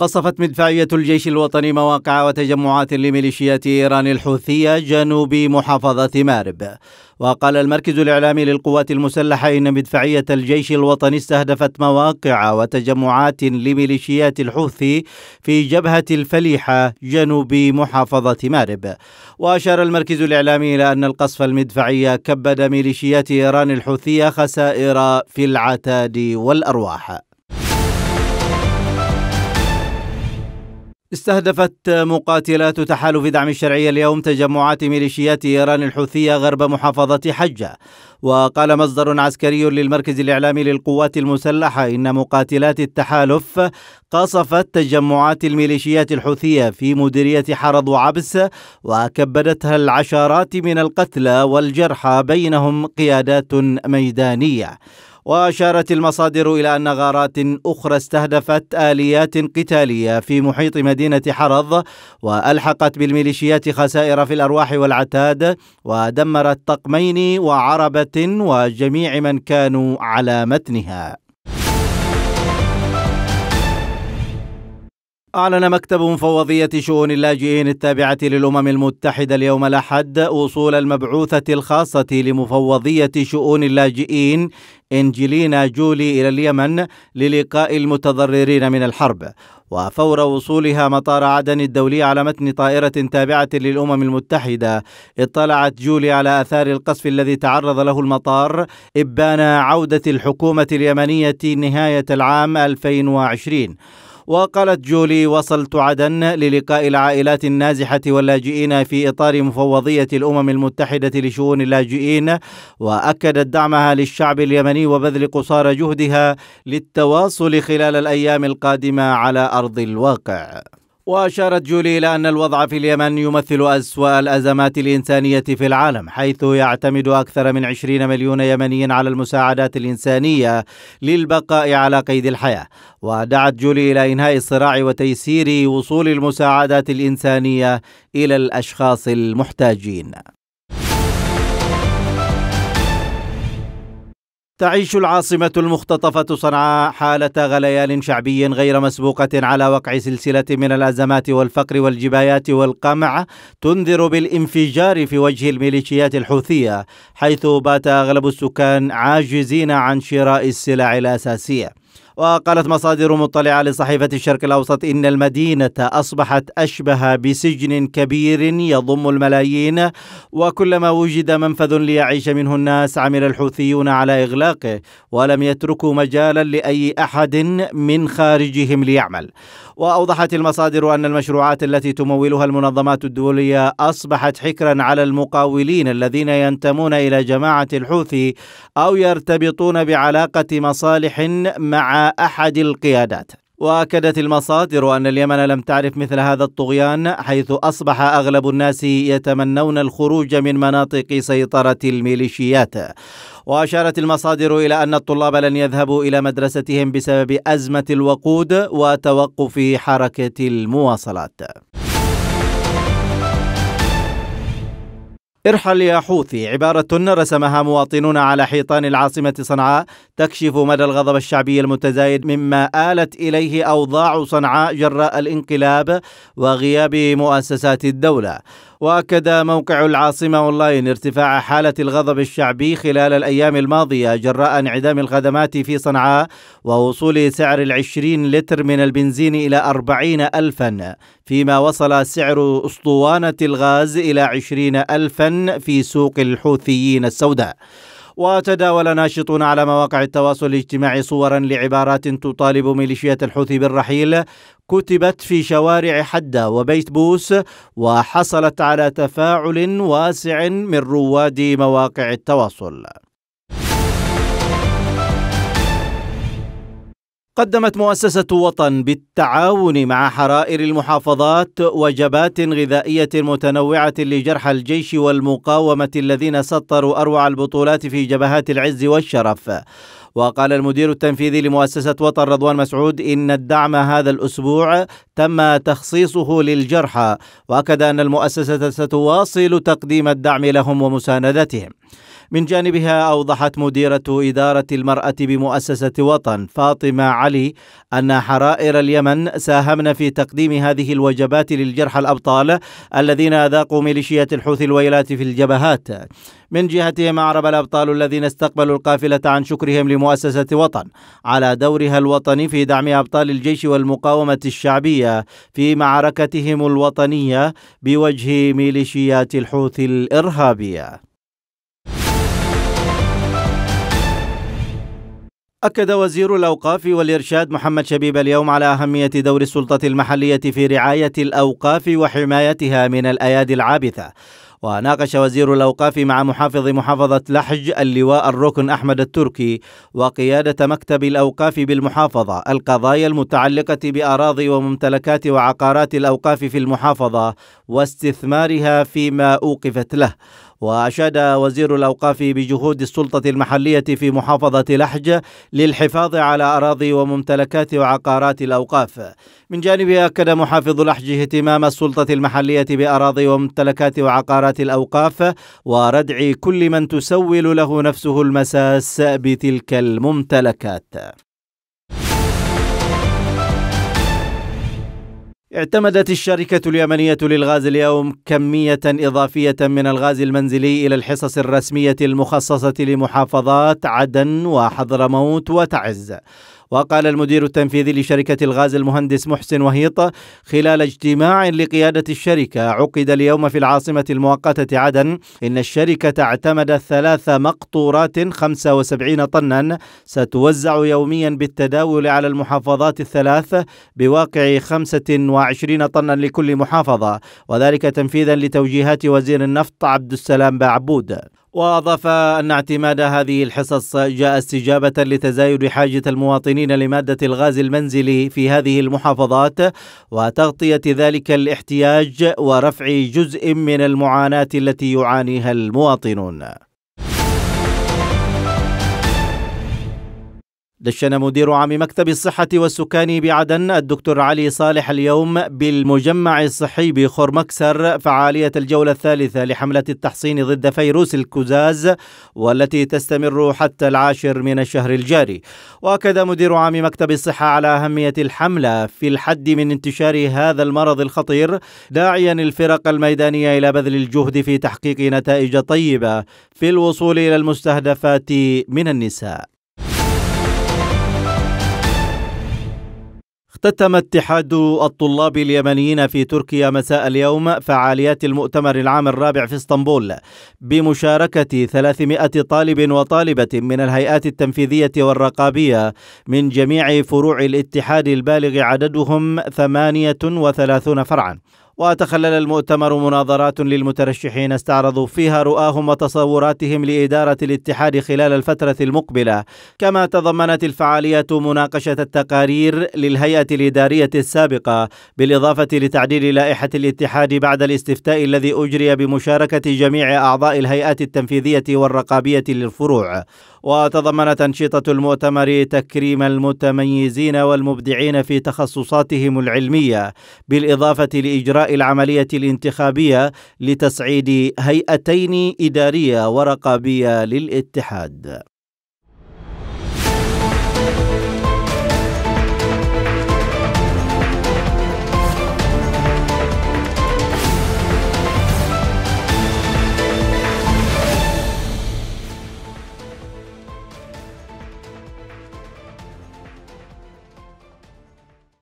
قصفت مدفعية الجيش الوطني مواقع وتجمعات لميليشيات إيران الحوثية جنوب محافظة مارب وقال المركز الإعلامي للقوات المسلحة إن مدفعية الجيش الوطني استهدفت مواقع وتجمعات لميليشيات الحوثي في جبهة الفليحة جنوب محافظة مارب وأشار المركز الإعلامي إلى أن القصف المدفعي كبد ميليشيات إيران الحوثية خسائر في العتاد والأرواح استهدفت مقاتلات تحالف دعم الشرعية اليوم تجمعات ميليشيات إيران الحوثية غرب محافظة حجة وقال مصدر عسكري للمركز الإعلامي للقوات المسلحة إن مقاتلات التحالف قصفت تجمعات الميليشيات الحوثية في مديرية حرض وعبس وكبدتها العشرات من القتلى والجرحى بينهم قيادات ميدانية واشارت المصادر الى ان غارات اخرى استهدفت اليات قتاليه في محيط مدينه حرض والحقت بالميليشيات خسائر في الارواح والعتاد ودمرت طقمين وعربه وجميع من كانوا على متنها أعلن مكتب مفوضية شؤون اللاجئين التابعة للأمم المتحدة اليوم الأحد وصول المبعوثة الخاصة لمفوضية شؤون اللاجئين إنجلينا جولي إلى اليمن للقاء المتضررين من الحرب وفور وصولها مطار عدن الدولي على متن طائرة تابعة للأمم المتحدة اطلعت جولي على آثار القصف الذي تعرض له المطار إبان عودة الحكومة اليمنية نهاية العام 2020 وقالت جولي وصلت عدن للقاء العائلات النازحة واللاجئين في إطار مفوضية الأمم المتحدة لشؤون اللاجئين وأكدت دعمها للشعب اليمني وبذل قصارى جهدها للتواصل خلال الأيام القادمة على أرض الواقع وأشارت جولي إلى أن الوضع في اليمن يمثل أسوأ الأزمات الإنسانية في العالم حيث يعتمد أكثر من 20 مليون يمني على المساعدات الإنسانية للبقاء على قيد الحياة ودعت جولي إلى إنهاء الصراع وتيسير وصول المساعدات الإنسانية إلى الأشخاص المحتاجين تعيش العاصمة المختطفة صنعاء حالة غليان شعبي غير مسبوقة على وقع سلسلة من الأزمات والفقر والجبايات والقمع تنذر بالانفجار في وجه الميليشيات الحوثية حيث بات أغلب السكان عاجزين عن شراء السلع الأساسية وقالت مصادر مطلعة لصحيفة الشرق الأوسط إن المدينة أصبحت أشبه بسجن كبير يضم الملايين وكلما وجد منفذ ليعيش منه الناس عمل الحوثيون على إغلاقه ولم يتركوا مجالا لأي أحد من خارجهم ليعمل وأوضحت المصادر أن المشروعات التي تمولها المنظمات الدولية أصبحت حكرا على المقاولين الذين ينتمون إلى جماعة الحوثي أو يرتبطون بعلاقة مصالح مع أحد القيادات واكدت المصادر ان اليمن لم تعرف مثل هذا الطغيان حيث اصبح اغلب الناس يتمنون الخروج من مناطق سيطره الميليشيات واشارت المصادر الى ان الطلاب لن يذهبوا الى مدرستهم بسبب ازمه الوقود وتوقف حركه المواصلات ارحل يا حوثي عبارة رسمها مواطنون على حيطان العاصمة صنعاء تكشف مدى الغضب الشعبي المتزايد مما آلت إليه أوضاع صنعاء جراء الانقلاب وغياب مؤسسات الدولة واكد موقع العاصمه اونلاين ارتفاع حاله الغضب الشعبي خلال الايام الماضيه جراء انعدام الخدمات في صنعاء ووصول سعر العشرين لتر من البنزين الى اربعين الفا فيما وصل سعر اسطوانه الغاز الى عشرين الفا في سوق الحوثيين السوداء وتداول ناشطون على مواقع التواصل الاجتماعي صورا لعبارات تطالب ميليشيات الحوثي بالرحيل كتبت في شوارع حدة وبيت بوس وحصلت على تفاعل واسع من رواد مواقع التواصل قدمت مؤسسة وطن بالتعاون مع حرائر المحافظات وجبات غذائية متنوعة لجرحى الجيش والمقاومة الذين سطروا أروع البطولات في جبهات العز والشرف وقال المدير التنفيذي لمؤسسة وطن رضوان مسعود إن الدعم هذا الأسبوع تم تخصيصه للجرحى وأكد أن المؤسسة ستواصل تقديم الدعم لهم ومساندتهم من جانبها أوضحت مديرة إدارة المرأة بمؤسسة وطن فاطمة علي أن حرائر اليمن ساهمن في تقديم هذه الوجبات للجرحى الأبطال الذين أذاقوا ميليشيات الحوثي الويلات في الجبهات من جهتهم أعرب الأبطال الذين استقبلوا القافلة عن شكرهم لمؤسسة مؤسسة وطن على دورها الوطني في دعم أبطال الجيش والمقاومة الشعبية في معركتهم الوطنية بوجه ميليشيات الحوثي الإرهابية أكد وزير الأوقاف والإرشاد محمد شبيب اليوم على أهمية دور السلطة المحلية في رعاية الأوقاف وحمايتها من الأيادي العابثة وناقش وزير الأوقاف مع محافظ محافظة لحج اللواء الركن أحمد التركي وقيادة مكتب الأوقاف بالمحافظة القضايا المتعلقة بأراضي وممتلكات وعقارات الأوقاف في المحافظة واستثمارها فيما أوقفت له وأشاد وزير الأوقاف بجهود السلطة المحلية في محافظة لحج للحفاظ على أراضي وممتلكات وعقارات الأوقاف من جانبه أكد محافظ لحج اهتمام السلطة المحلية بأراضي وممتلكات وعقارات الأوقاف وردع كل من تسول له نفسه المساس بتلك الممتلكات اعتمدت الشركة اليمنية للغاز اليوم كمية إضافية من الغاز المنزلي إلى الحصص الرسمية المخصصة لمحافظات عدن وحضرموت وتعز وقال المدير التنفيذي لشركة الغاز المهندس محسن وهيط خلال اجتماع لقيادة الشركة عقد اليوم في العاصمة المؤقتة عدن إن الشركة اعتمدت ثلاث مقطورات 75 طنا ستوزع يوميا بالتداول على المحافظات الثلاث بواقع 25 طنا لكل محافظة وذلك تنفيذا لتوجيهات وزير النفط عبد السلام باعبود واضاف ان اعتماد هذه الحصص جاء استجابه لتزايد حاجه المواطنين لماده الغاز المنزلي في هذه المحافظات وتغطيه ذلك الاحتياج ورفع جزء من المعاناه التي يعانيها المواطنون دشن مدير عام مكتب الصحة والسكان بعدن الدكتور علي صالح اليوم بالمجمع الصحي بخرمكسر فعالية الجولة الثالثة لحملة التحصين ضد فيروس الكزاز والتي تستمر حتى العاشر من الشهر الجاري وأكد مدير عام مكتب الصحة على أهمية الحملة في الحد من انتشار هذا المرض الخطير داعيا الفرق الميدانية إلى بذل الجهد في تحقيق نتائج طيبة في الوصول إلى المستهدفات من النساء اختتم اتحاد الطلاب اليمنيين في تركيا مساء اليوم فعاليات المؤتمر العام الرابع في اسطنبول بمشاركة 300 طالب وطالبة من الهيئات التنفيذية والرقابية من جميع فروع الاتحاد البالغ عددهم 38 فرعا وتخلل المؤتمر مناظرات للمترشحين استعرضوا فيها رؤاهم وتصوراتهم لإدارة الاتحاد خلال الفترة المقبلة كما تضمنت الفعالية مناقشة التقارير للهيئة الإدارية السابقة بالإضافة لتعديل لائحة الاتحاد بعد الاستفتاء الذي أجري بمشاركة جميع أعضاء الهيئات التنفيذية والرقابية للفروع وتضمنت أنشطة المؤتمر تكريم المتميزين والمبدعين في تخصصاتهم العلمية بالإضافة لإجراء العملية الانتخابية لتسعيد هيئتين إدارية ورقابية للاتحاد